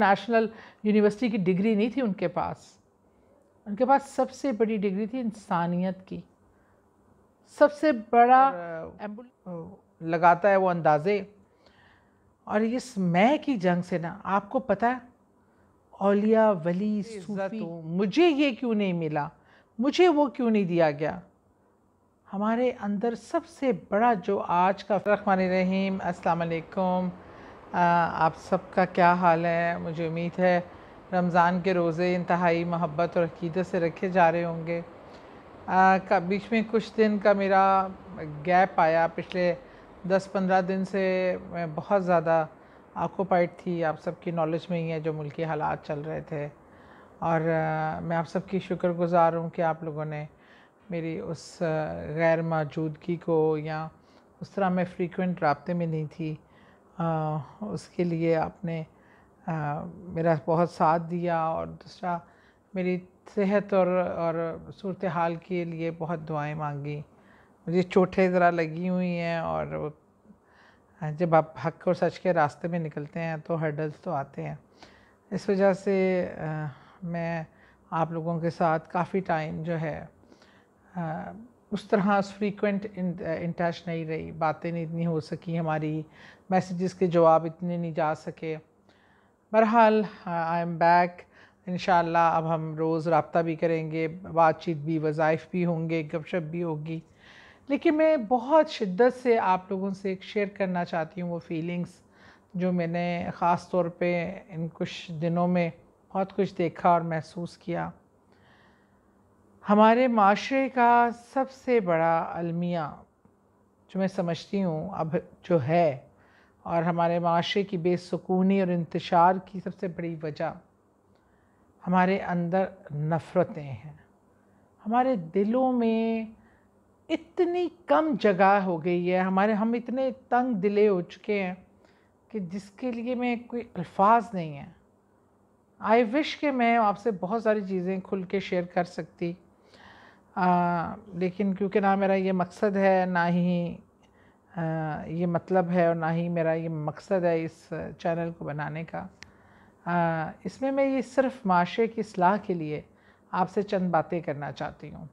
national university की degree नहीं थी उनके पास उनके पास सबसे बड़ी डिग्री थी इंसानियत की सबसे बड़ा लगाता है वो अंदाज़े और इस मैं की जंग से ना आपको पता है औलिया वली सूफी मुझे ये क्यों नहीं मिला मुझे वो क्यों नहीं दिया गया हमारे अंदर सबसे बड़ा जो आज का रखमान रहीम अस्सलाम वालेकुम आप सबका क्या हाल है मुझे उम्मीद है रमज़ान के रोज़े इंतहाई मोहब्बत और अकीदत से रखे जा रहे होंगे का बीच में कुछ दिन का मेरा गैप आया पिछले 10-15 दिन से मैं बहुत ज़्यादा आकोपाइड थी आप सबकी नॉलेज में ही है जो मुल्की हालात चल रहे थे और आ, मैं आप सबकी शुक्रगुजार हूँ कि आप लोगों ने मेरी उस गैर मौजूदगी को या उस तरह मैं फ्रीक्वेंट रबते में नहीं थी आ, उसके लिए आपने आ, मेरा बहुत साथ दिया और दूसरा मेरी सेहत और और सूरत हाल के लिए बहुत दुआएं मांगी मुझे चोटें ज़रा लगी हुई हैं और जब आप हक और सच के रास्ते में निकलते हैं तो हर्डल्स तो आते हैं इस वजह से आ, मैं आप लोगों के साथ काफ़ी टाइम जो है उस तरह फ्रीक्वेंट इन टच नहीं रही बातें नहीं इतनी हो सकी हमारी मैसेजेस के जवाब इतने नहीं जा सके बहरहाल आई एम बैक इन अब हम रोज़ रबता भी करेंगे बातचीत भी वज़ाइफ भी होंगे गपशप भी होगी लेकिन मैं बहुत शिद्दत से आप लोगों से एक शेयर करना चाहती हूँ वो फीलिंग्स जो मैंने ख़ास तौर पे इन कुछ दिनों में बहुत कुछ देखा और महसूस किया हमारे माशरे का सबसे बड़ा अलमिया जो मैं समझती हूँ अब जो है और हमारे माशरे की बेसकूनी और इंतशार की सबसे बड़ी वजह हमारे अंदर नफ़रतें हैं हमारे दिलों में इतनी कम जगह हो गई है हमारे हम इतने तंग दिले हो चुके हैं कि जिसके लिए मैं कोई अल्फाज नहीं है आई विश कि मैं आपसे बहुत सारी चीज़ें खुल के शेयर कर सकती आ, लेकिन क्योंकि ना मेरा ये मकसद है ना ही आ, ये मतलब है और ना ही मेरा ये मकसद है इस चैनल को बनाने का आ, इसमें मैं ये सिर्फ माशरे की सलाह के लिए आपसे चंद बातें करना चाहती हूँ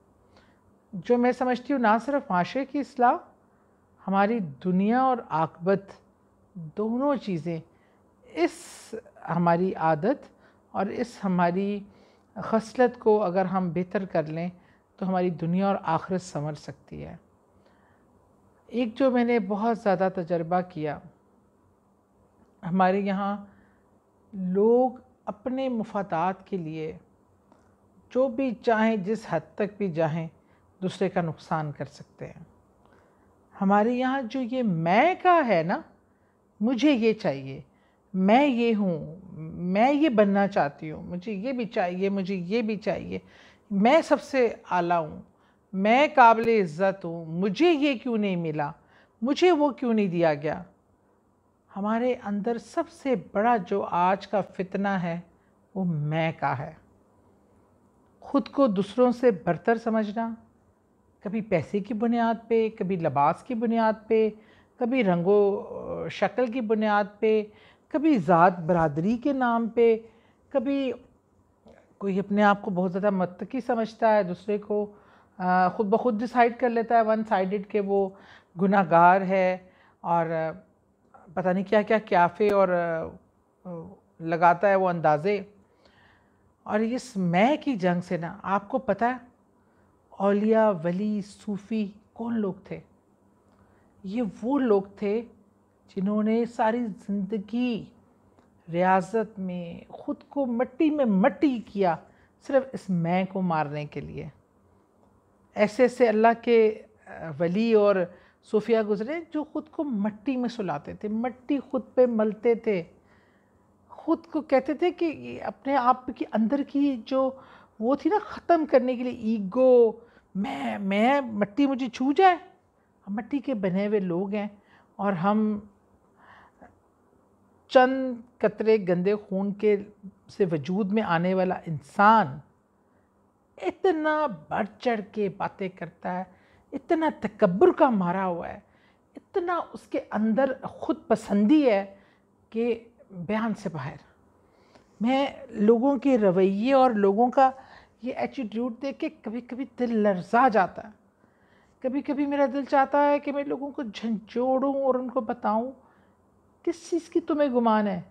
जो मैं समझती हूँ ना सिर्फ माशरे की सलाह हमारी दुनिया और आकबत दोनों चीज़ें इस हमारी आदत और इस हमारी खसलत को अगर हम बेहतर कर लें तो हमारी दुनिया और आखिरत समझ सकती है एक जो मैंने बहुत ज़्यादा तजर्बा किया हमारे यहाँ लोग अपने मफादात के लिए जो भी चाहें जिस हद तक भी चाहें दूसरे का नुकसान कर सकते हैं हमारे यहाँ जो ये मैं का है ना मुझे ये चाहिए मैं ये हूँ मैं ये बनना चाहती हूँ मुझे ये भी चाहिए मुझे ये भी चाहिए मैं सबसे आला हूँ मैं काबिल इज़्ज़त हूँ मुझे ये क्यों नहीं मिला मुझे वो क्यों नहीं दिया गया हमारे अंदर सबसे बड़ा जो आज का फितना है वो मैं का है खुद को दूसरों से बरतर समझना कभी पैसे की बुनियाद पे कभी लबास की बुनियाद पे कभी रंगो शक्ल की बुनियाद पे कभी ज़ात बरदरी के नाम पे कभी कोई अपने आप को बहुत ज़्यादा मतकी समझता है दूसरे को ख़ुद ब खुद डिसाइड कर लेता है वन साइडेड के वो गुनागार है और पता नहीं क्या क्या क्याफे और लगाता है वो अंदाज़े और इस मैं की जंग से ना आपको पता है औलिया वली सूफ़ी कौन लोग थे ये वो लोग थे जिन्होंने सारी ज़िंदगी रियासत में ख़ुद को मट्टी में मट्टी किया सिर्फ इस मैं को मारने के लिए ऐसे ऐसे अल्लाह के वली और सूफिया गुज़रे जो ख़ुद को मट्टी में सुलाते थे मट्टी ख़ुद पे मलते थे ख़ुद को कहते थे कि अपने आप के अंदर की जो वो थी ना ख़त्म करने के लिए ईगो मैं मैं मट्टी मुझे छू जाए मट्टी के बने हुए लोग हैं और हम चंद कतरे गंदे खून के से वजूद में आने वाला इंसान इतना बढ़ चढ़ के बातें करता है इतना तकबर का मारा हुआ है इतना उसके अंदर खुद पसंदी है कि बयान से बाहर मैं लोगों के रवैये और लोगों का ये एटीट्यूड देख के कभी कभी दिल लर्जा जाता है कभी कभी मेरा दिल चाहता है कि मैं लोगों को झंझोड़ूँ और उनको बताऊँ किस चीज़ की तुम्हें गुमान है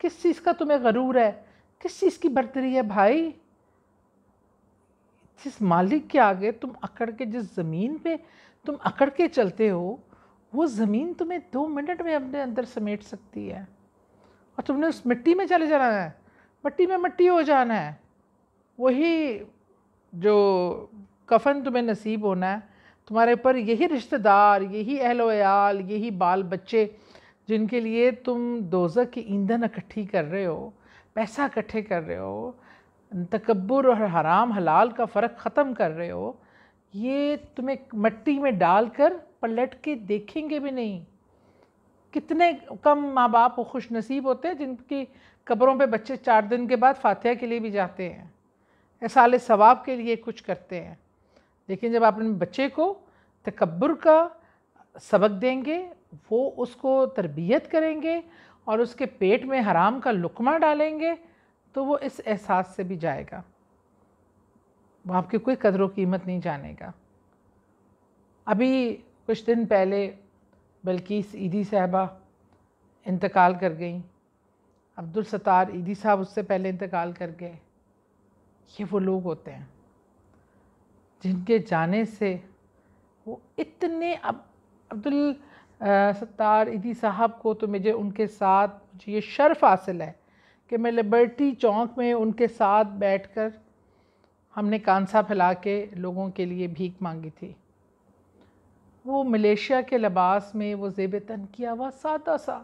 किस चीज़ का तुम्हें गरूर है किस चीज़ की बर्तरी है भाई जिस मालिक के आगे तुम अकड़ के जिस ज़मीन पे तुम अकड़ के चलते हो वो ज़मीन तुम्हें दो मिनट में अपने अंदर समेट सकती है और तुमने उस मिट्टी में चले जाना है मिट्टी में मिट्टी हो जाना है वही जो कफन तुम्हें नसीब होना है तुम्हारे ऊपर यही रिश्तेदार यही अहलोयाल यही बाल बच्चे जिनके लिए तुम दोजक की ईंधन इकट्ठी कर रहे हो पैसा इकट्ठे कर रहे हो तकबर और हराम हलाल का फ़र्क ख़त्म कर रहे हो ये तुम्हें मट्टी में डाल कर पलट के देखेंगे भी नहीं कितने कम माँ बाप वो खुश नसीब होते हैं जिनकी कब्रों पे बच्चे चार दिन के बाद फातह के लिए भी जाते हैं ऐसा साल सवाब के लिए कुछ करते हैं लेकिन जब आप अपने बच्चे को तकबर का सबक देंगे वो उसको तरबियत करेंगे और उसके पेट में हराम का लुकमा डालेंगे तो वो इस एहसास से भी जाएगा वो आपकी कोई कदर कीमत नहीं जानेगा अभी कुछ दिन पहले बल्कि ईदी साहबा इंतकाल कर गई अब्दुल सतार ईदी साहब उससे पहले इंतकाल कर गए ये वो लोग होते हैं जिनके जाने से वो इतने अब अब्दुल सत्तार इदी साहब को तो मुझे उनके साथ मुझे ये शर्फ हासिल है कि मैं लिबर्टी चौंक में उनके साथ बैठकर हमने कांसा फैला के लोगों के लिए भीख मांगी थी वो मलेशिया के लबास में वो जेब तन किया हुआ सादा सा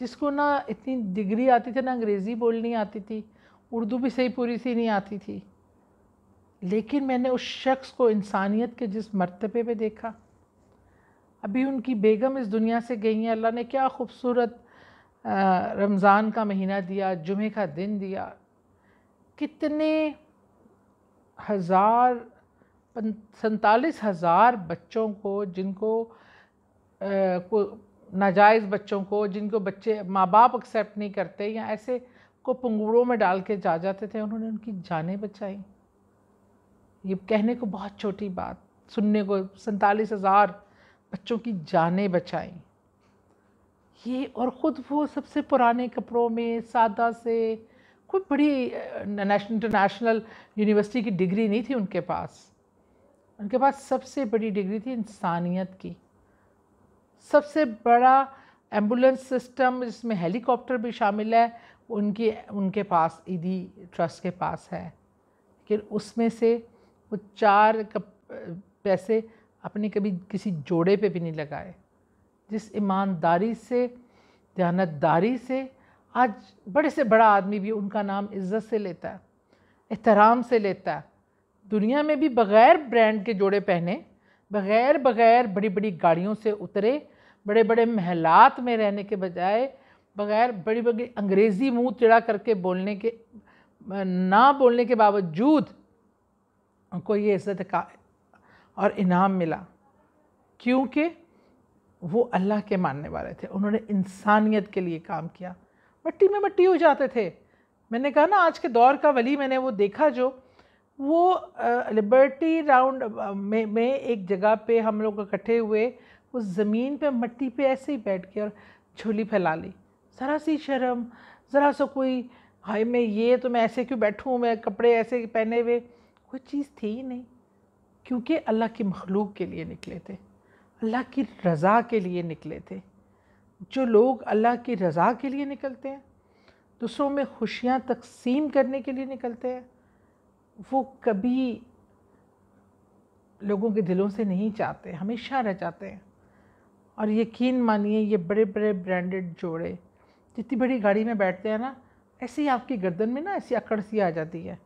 जिसको ना इतनी डिग्री आती थी ना अंग्रेज़ी बोलनी आती थी उर्दू भी सही पूरी सी नहीं आती थी लेकिन मैंने उस शख्स को इंसानियत के जिस मरतबे पे देखा अभी उनकी बेगम इस दुनिया से गई हैं अल्लाह ने क्या खूबसूरत रमज़ान का महीना दिया जुमे का दिन दिया कितने हज़ार सैतालीस हज़ार बच्चों को जिनको को नाजायज़ बच्चों को जिनको बच्चे माँ बाप एक्सेप्ट नहीं करते या ऐसे को पुंगड़ों में डाल के जा जाते थे उन्होंने उनकी जानें बचाई ये कहने को बहुत छोटी बात सुनने को सैतालीस हज़ार बच्चों की जानें बचाई ये और ख़ुद वो सबसे पुराने कपड़ों में सादा से कोई बड़ी इंटरनेशनल यूनिवर्सिटी की डिग्री नहीं थी उनके पास उनके पास सबसे बड़ी डिग्री थी इंसानियत की सबसे बड़ा एम्बुलेंस सिस्टम जिसमें हेलीकॉप्टर भी शामिल है उनकी उनके पास ईदी e ट्रस्ट के पास है लेकिन उसमें से वो चार पैसे अपने कभी किसी जोड़े पे भी नहीं लगाए जिस ईमानदारी से दयानतदारी से आज बड़े से बड़ा आदमी भी उनका नाम इज़्ज़त से लेता है एहतराम से लेता है दुनिया में भी बग़ैर ब्रांड के जोड़े पहने बग़ैर बग़ैर बड़ी बड़ी गाड़ियों से उतरे बड़े बड़े महलात में रहने के बजाय बग़ैर बड़ी बड़ी अंग्रेज़ी मुँह चिड़ा करके बोलने के ना बोलने के बावजूद उनको ये इज़्ज़त और इनाम मिला क्योंकि वो अल्लाह के मानने वाले थे उन्होंने इंसानियत के लिए काम किया मट्टी में मट्टी हो जाते थे मैंने कहा ना आज के दौर का वली मैंने वो देखा जो वो लिबर्टी राउंड में में एक जगह पे हम लोग इकट्ठे हुए उस ज़मीन पे मट्टी पे ऐसे ही बैठ के और झोली फैला ली ज़रा सी शर्म ज़रा सा कोई हाय मैं ये तो मैं ऐसे क्यों बैठूँ मैं कपड़े ऐसे पहने हुए कोई चीज़ थी ही नहीं क्योंकि अल्लाह की मखलूक के लिए निकले थे अल्लाह की रज़ा के लिए निकले थे जो लोग अल्लाह की रज़ा के लिए निकलते हैं दूसरों में खुशियाँ तकसीम करने के लिए निकलते हैं वो कभी लोगों के दिलों से नहीं चाहते हमेशा रह जाते हैं और यकीन मानिए ये बड़े बड़े ब्रांडेड जोड़े जितनी बड़ी गाड़ी में बैठते हैं ना ऐसे ही आपकी गर्दन में ना ऐसी अकड़ सी आ जाती है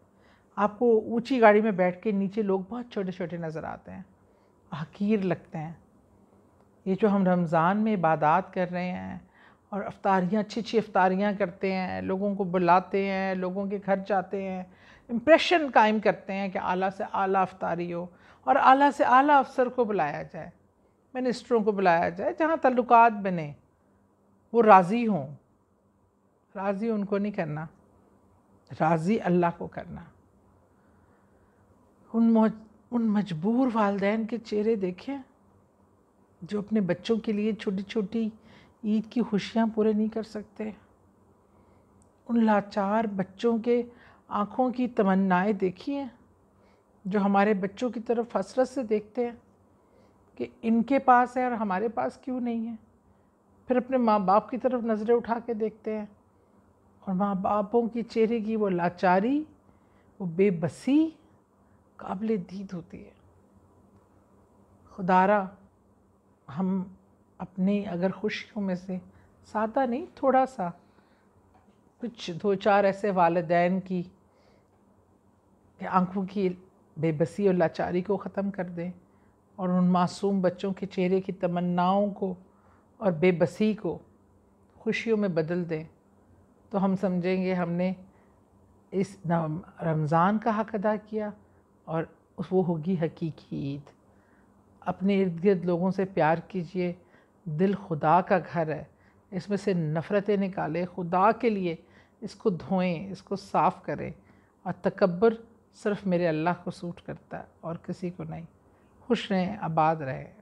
आपको ऊंची गाड़ी में बैठ के नीचे लोग बहुत छोटे छोटे नज़र आते हैं हकीर लगते हैं ये जो हम रमज़ान में इबादत कर रहे हैं और अफ्तारियाँ अच्छी अच्छी अफ्तारियाँ करते हैं लोगों को बुलाते हैं लोगों के घर जाते हैं इम्प्रेशन कायम करते हैं कि आला से आला अफ्तारी हो और आला से आला अफसर को बुलाया जाए मिनिस्टरों को बुलाया जाए जहाँ तल्लुक बने वो राज़ी हों राज़ी उनको नहीं करना राज़ी अल्लाह को करना उन उन मजबूर वालदेन के चेहरे देखें जो अपने बच्चों के लिए छोटी छोटी ईद की खुशियाँ पूरे नहीं कर सकते उन लाचार बच्चों के आँखों की तमन्नाएं देखी हैं जो हमारे बच्चों की तरफ हसरत से देखते हैं कि इनके पास है और हमारे पास क्यों नहीं है फिर अपने माँ बाप की तरफ नज़रें उठा के देखते हैं और माँ बापों की चेहरे की वो लाचारी वो बेबसी काबिल दीद होती है खुदारा हम अपनी अगर खुशियों में से सादा नहीं थोड़ा सा कुछ दो चार ऐसे वालदेन की आंखों की बेबसी और लाचारी को ख़त्म कर दें और उन मासूम बच्चों के चेहरे की तमन्नाओं को और बेबसी को खुशियों में बदल दें तो हम समझेंगे हमने इस रमज़ान का हक अदा किया और वो होगी हकीकी ईद अपने इर्द गिर्द लोगों से प्यार कीजिए दिल खुदा का घर है इसमें से नफ़रतें निकालें खुदा के लिए इसको धोएं इसको साफ़ करें और तकबर सिर्फ मेरे अल्लाह को सूट करता है और किसी को नहीं खुश रहें आबाद रहें